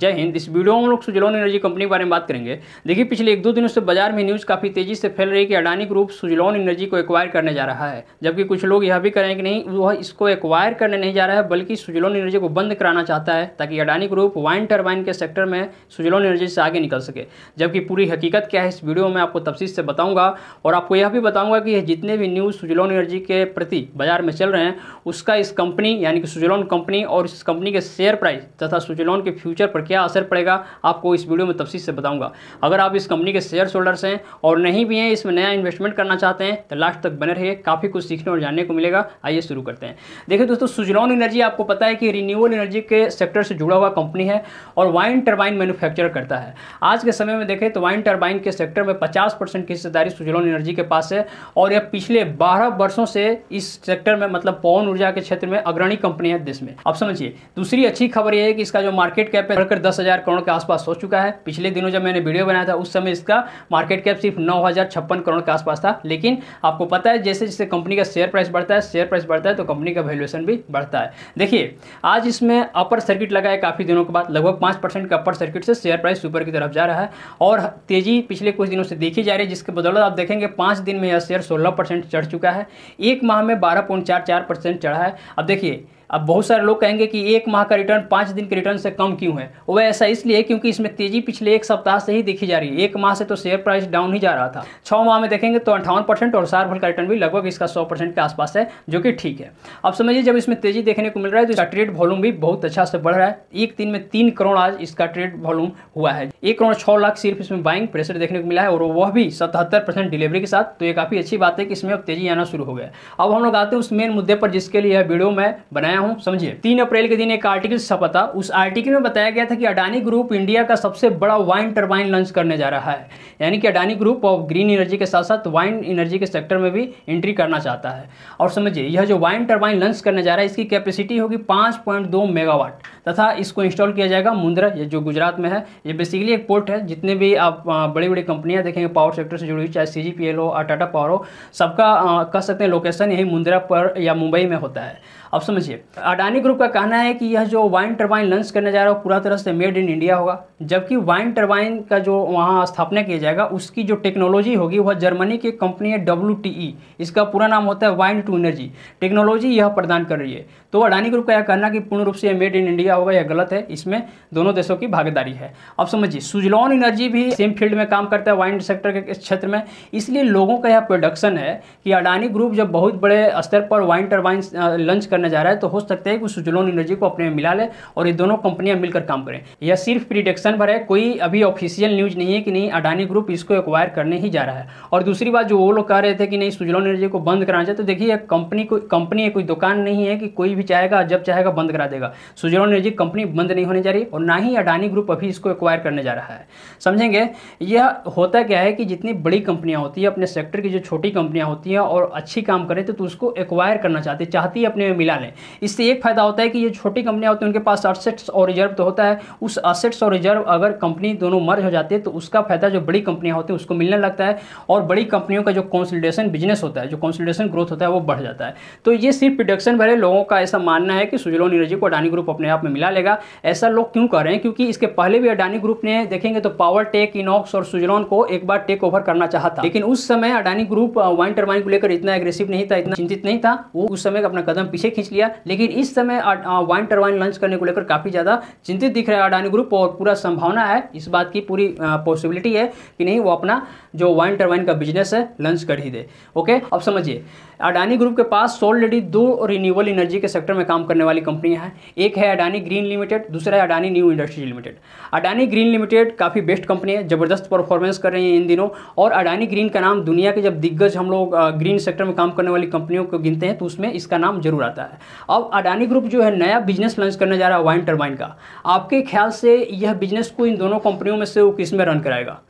जय हिंद इस वीडियो में हम लोग सुजलोन एनर्जी कंपनी के बारे में बात करेंगे देखिए पिछले एक दो दिनों से बाजार में न्यूज़ काफ़ी तेज़ी से फैल रही है कि अडानी ग्रुप सुजलोन एनर्जी को एक्वायर करने जा रहा है जबकि कुछ लोग यह भी कह रहे हैं कि नहीं वह इसको एक्वायर करने नहीं जा रहा है बल्कि सुजलौन एनर्जी को बंद कराना चाहता है ताकि अडानी ग्रुप वाइन टर्बाइन के सेक्टर में सुजलोन एनर्जी से आगे निकल सके जबकि पूरी हकीकत क्या है इस वीडियो में आपको तफसीस से बताऊँगा और आपको यह भी बताऊँगा कि जितने भी न्यूज़ सुजलोन एनर्जी के प्रति बाजार में चल रहे हैं उसका इस कंपनी यानी कि सुजलोन कंपनी और इस कंपनी के शेयर प्राइस तथा सुजलोन के फ्यूचर क्या असर पड़ेगा आपको इस वीडियो में तफसी से बताऊंगा अगर आप इस कंपनी के शेयर होल्डर्स हैं और नहीं भी हैं इसमें नया इन्वेस्टमेंट करना चाहते हैं तो लास्ट तक बने रहिए काफ़ी कुछ सीखने और जानने को मिलेगा आइए शुरू करते हैं देखिए दोस्तों सुजलॉन एनर्जी आपको पता है कि रिन्यूअल एनर्जी के सेक्टर से जुड़ा हुआ कंपनी है और वाइन टर्बाइन मैन्युफैक्चर करता है आज के समय में देखें तो वाइन टर्बाइन के सेक्टर में पचास परसेंट की हिस्सेदारी सुजलॉन एनर्जी के पास है और यह पिछले बारह वर्षों से इस सेक्टर में मतलब पवन ऊर्जा के क्षेत्र में अग्रणी कंपनी है देश में अब समझिए दूसरी अच्छी खबर यह है कि इसका जो मार्केट कैप है बढ़कर दस हज़ार करोड़ के आसपास हो चुका है पिछले दिनों जब मैंने वीडियो बनाया था उस समय इसका मार्केट कैप सिर्फ नौ हज़ार छप्पन करोड़ के आसपास था लेकिन आपको पता है जैसे जैसे कंपनी का शेयर प्राइस बढ़ता है शेयर प्राइस बढ़ता है तो कंपनी का वैल्यूएशन भी बढ़ता है देखिए आज इसमें अपर सर्किट लगा है काफ़ी दिनों के बाद लगभग पांच परसेंट का अपर सर्किट से शेयर प्राइस ऊपर की तरफ जा रहा है और तेज़ी पिछले कुछ दिनों से देखी जा रही है जिसके बदौलत आप देखेंगे पांच दिन में यह शेयर सोलह परसेंट चढ़ चुका है एक माह में बारह पॉइंट चार चार परसेंट चढ़ा है अब देखिए अब बहुत सारे लोग कहेंगे कि एक माह का रिटर्न पाँच दिन के रिटर्न से कम क्यों है वह ऐसा इसलिए क्योंकि इसमें तेजी पिछले एक सप्ताह से ही देखी जा रही है एक माह से तो शेयर प्राइस डाउन ही जा रहा था छः माह में देखेंगे तो अंठावन परसेंट और सार सार्वभल का रिटर्न भी लगभग इसका सौ परसेंट के आसपास है जो कि ठीक है अब समझिए जब इसमें तेजी देखने को मिल रहा है तो इसका ट्रेड वॉल्यूम भी बहुत अच्छा से बढ़ रहा है एक दिन में तीन करोड़ आज इसका ट्रेड वॉल्यूम हुआ है एक करोड़ छः लाख सिर्फ इसमें बाइंग प्रेशर देखने को मिला है और वह भी सतहत्तर परसेंट डिलीवरी के साथ तो ये काफ़ी अच्छी बात है कि इसमें अब तेजी आना शुरू हो गया अब हम लोग आते हैं उस मेन मुद्दे पर जिसके लिए वीडियो मैं बनाया रहा हूँ समझिए तीन अप्रैल के दिन एक आर्टिकल छपा था उस आर्टिकल में बताया गया था कि अडानी ग्रुप इंडिया का सबसे बड़ा वाइन टर्बाइन लॉन्च करने जा रहा है यानी कि Adani group of green energy के साथ साथ वाइन एनर्जी के सेक्टर में भी एंट्री करना चाहता है और समझिए यह जो वाइन टर्बाइन लॉन्च करने जा रहा है इसकी कैपेसिटी होगी पाँच मेगावाट तथा इसको इंस्टॉल किया जाएगा मुंद्रा ये जो गुजरात में है ये बेसिकली एक पोर्ट है जितने भी आप बड़ी बड़ी कंपनियाँ देखेंगे पावर सेक्टर से जुड़ी चाहे सी हो और टाटा पावर हो सबका कह सकते हैं लोकेशन यही मुंद्रा पर या मुंबई में होता है अब समझिए अडानी ग्रुप का कहना है कि यह जो वाइन टर्बाइन लॉन्च करने जा रहा है पूरा तरह से मेड इन इंडिया होगा जबकि वाइन टर्बाइन का जो वहाँ स्थापना किया जाएगा उसकी जो टेक्नोलॉजी होगी वह जर्मनी की कंपनी है डब्ल्यू इसका पूरा नाम होता है वाइन टू एनर्जी टेक्नोलॉजी यह प्रदान कर रही है तो अडानी ग्रुप का यह कहना कि पूर्ण रूप से यह मेड इन इंडिया होगा यह गलत है इसमें दोनों देशों की भागीदारी है अब समझिए सुजलॉन एनर्जी भी सेम फील्ड में काम करता है वाइन सेक्टर के क्षेत्र में इसलिए लोगों का यह प्रोडक्शन है कि अडानी ग्रुप जब बहुत बड़े स्तर पर वाइन टर्बाइन लॉन्च करने जा रहा है तो हो सोच सकते हैं कि सुजलोन एनर्जी को अपने में मिला ले और ये दोनों कंपनियां मिलकर काम करें यह सिर्फ प्रिडिक्शन पर है कोई अभी ऑफिशियल न्यूज़ नहीं है कि नहीं अडानी ग्रुप इसको एक्वायर करने ही जा रहा है और दूसरी बात जो वो लोग कह रहे थे कि नहीं सुजलोन एनर्जी को बंद कराना चाहिए तो देखिए कंपनी को कंपनी है कोई दुकान नहीं है कि कोई भी चाहेगा जब चाहेगा बंद करा देगा सुजलोन एनर्जी कंपनी बंद नहीं होने जा रही और ना ही अडानी ग्रुप अभी इसको एक्वायर करने जा रहा है समझेंगे यह होता क्या है कि जितनी बड़ी कंपनियां होती है अपने सेक्टर की जो छोटी कंपनियां होती हैं और अच्छी काम करें तो, तो उसको एक्वायर करना चाहती चाहती है अपने में मिला लें इस इससे एक फ़ायदा होता है कि ये छोटी कंपनियाँ होती हैं उनके पास असेट्स और रिजर्व तो होता है उस असेट्स और रिजर्व अगर कंपनी दोनों मर्ज हो जाती है तो उसका फ़ायदा जो बड़ी कंपनियाँ होती हैं उसको मिलने लगता है और बड़ी कंपनियों का जो कॉन्सल्टेशन बिजनेस होता है जो कॉन्सल्टेशन ग्रोथ होता है वो बढ़ जाता है तो ये सिर्फ प्रोडक्शन भरे लोगों का ऐसा मानना है कि सुजलोन एनर्जी को अडानी ग्रुप अपने आप में मिला लेगा ऐसा लोग क्यों कर रहे हैं क्योंकि इसके पहले भी अडानी ग्रुप ने देखेंगे तो पावर टेक इनॉक्स और सुजलोन को एक बार टेक ओवर करना चाहता था लेकिन उस समय अडानी ग्रुप वाइन टर्माइन को लेकर इतना एग्रेसिव नहीं था इतना चिंतित नहीं था वो उस समय अपना कदम पीछे खींच लिया लेकिन इस समय वाइन टर्वाइन लॉन्च करने को लेकर काफ़ी ज़्यादा चिंतित दिख रहा है अडानी ग्रुप और पूरा संभावना है इस बात की पूरी पॉसिबिलिटी है कि नहीं वो अपना जो वाइन टर्वाइन का बिजनेस है लॉन्च कर ही दे ओके अब समझिए अडानी ग्रुप के पास ऑलरेडी दो रिन्यूबल एनर्जी के सेक्टर में काम करने वाली कंपनियां हैं एक है अडानी ग्रीन लिमिटेड दूसरा है Adani new industries limited Adani green limited काफ़ी बेस्ट कंपनी है ज़बरदस्त परफॉर्मेंस कर रही है इन दिनों और अडानी ग्रीन का नाम दुनिया के जब दिग्गज हम लोग ग्रीन सेक्टर में काम करने वाली कंपनियों को गिनते हैं तो उसमें इसका नाम जरूर आता है अब अडानी ग्रुप जो है नया बिजनेस लॉन्च करने जा रहा है वाइन टर्बाइन का आपके ख्याल से यह बिजनेस को इन दोनों कंपनियों में से वो किस में रन कराएगा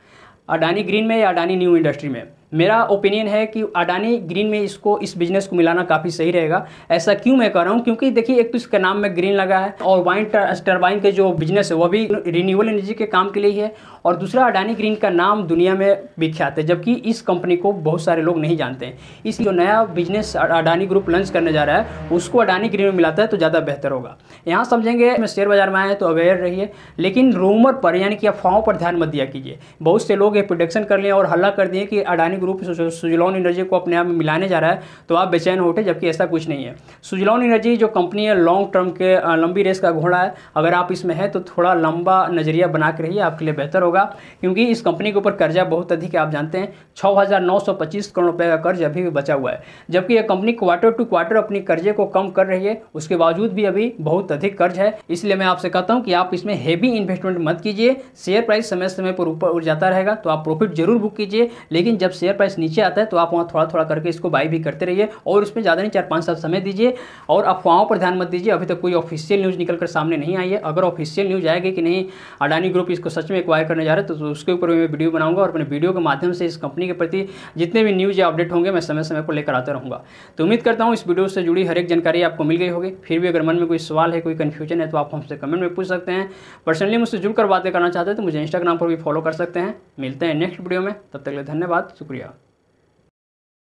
अडानी ग्रीन में या अडानी न्यू इंडस्ट्री में मेरा ओपिनियन है कि अडानी ग्रीन में इसको इस बिजनेस को मिलाना काफ़ी सही रहेगा ऐसा क्यों मैं कह रहा हूँ क्योंकि देखिए एक तो इसका नाम में ग्रीन लगा है और वाइन टर्बाइन के जो बिजनेस है वह भी रिन्यूबल एनर्जी के काम के लिए ही है और दूसरा अडानी ग्रीन का नाम दुनिया में विख्यात है जबकि इस कंपनी को बहुत सारे लोग नहीं जानते हैं इस जो नया बिजनेस अडानी ग्रुप लॉन्च करने जा रहा है उसको अडानी ग्रीन में मिलाता है तो ज़्यादा बेहतर होगा यहाँ समझेंगे मैं शेयर बाजार में आए तो अवेयर रहिए लेकिन रूमर पर यानी कि अफवाहों पर ध्यान मत दिया कीजिए बहुत से लोग ये प्रोडक्शन कर लिए और हल्ला कर दिए कि अडानी ग्रुप सुजलॉन एनर्जी को अपने आप में मिलाने जा रहा है तो आप बेचैन होटे उठे जबकि ऐसा कुछ नहीं है सुजलॉन एनर्जी जो कंपनी है लॉन्ग टर्म के लंबी रेस का घोड़ा है अगर आप इसमें हैं तो थोड़ा लंबा नज़रिया बना के रहिए आपके लिए बेहतर होगा होगा क्योंकि इस कंपनी के ऊपर कर्जा बहुत अधिक है आप जानते हैं छः करोड़ रुपये का कर्ज अभी भी बचा हुआ है जबकि यह कंपनी क्वार्टर टू क्वार्टर अपने कर्जे को कम कर रही है उसके बावजूद भी अभी बहुत अधिक कर्ज है इसलिए मैं आपसे कहता हूँ कि आप इसमें हैवी इन्वेस्टमेंट मत कीजिए शेयर प्राइस समय समय पर ऊपर उड़ जाता रहेगा तो आप प्रॉफिट जरूर बुक कीजिए लेकिन जब शेयर प्राइस नीचे आता है तो आप वहाँ थोड़ा थोड़ा करके इसको बाई भी करते रहिए और उसमें ज़्यादा नहीं चार पाँच साल समय दीजिए और अफवाहों पर ध्यान मत दीजिए अभी तक कोई ऑफिशियल न्यूज़ निकल कर सामने नहीं आई है अगर ऑफिशियल न्यूज़ आएगी कि नहीं अडानी ग्रुप इसको सच में एक्वायर करने जा रहे है तो उसके ऊपर भी मैं वीडियो बनाऊंगा और अपने वीडियो के माध्यम से इस कंपनी के प्रति जितने भी न्यूज़ या अपडेट होंगे मैं समय समय पर लेकर आता रहूँगा तो उम्मीद करता हूँ इस वीडियो से जुड़ी हर एक जानकारी आपको मिल गई होगी फिर भी अगर मन में कोई सवाल है कोई कन्फ्यूजन है तो आप हमसे कमेंट में पूछ सकते हैं पर्सनली मुझसे जुड़कर बातें करना चाहते हैं तो मुझे इंस्टाग्राम पर भी फॉलो कर सकते हैं मिलते हैं नेक्स्ट वीडियो में तब तक के लिए धन्यवाद शुक्रिया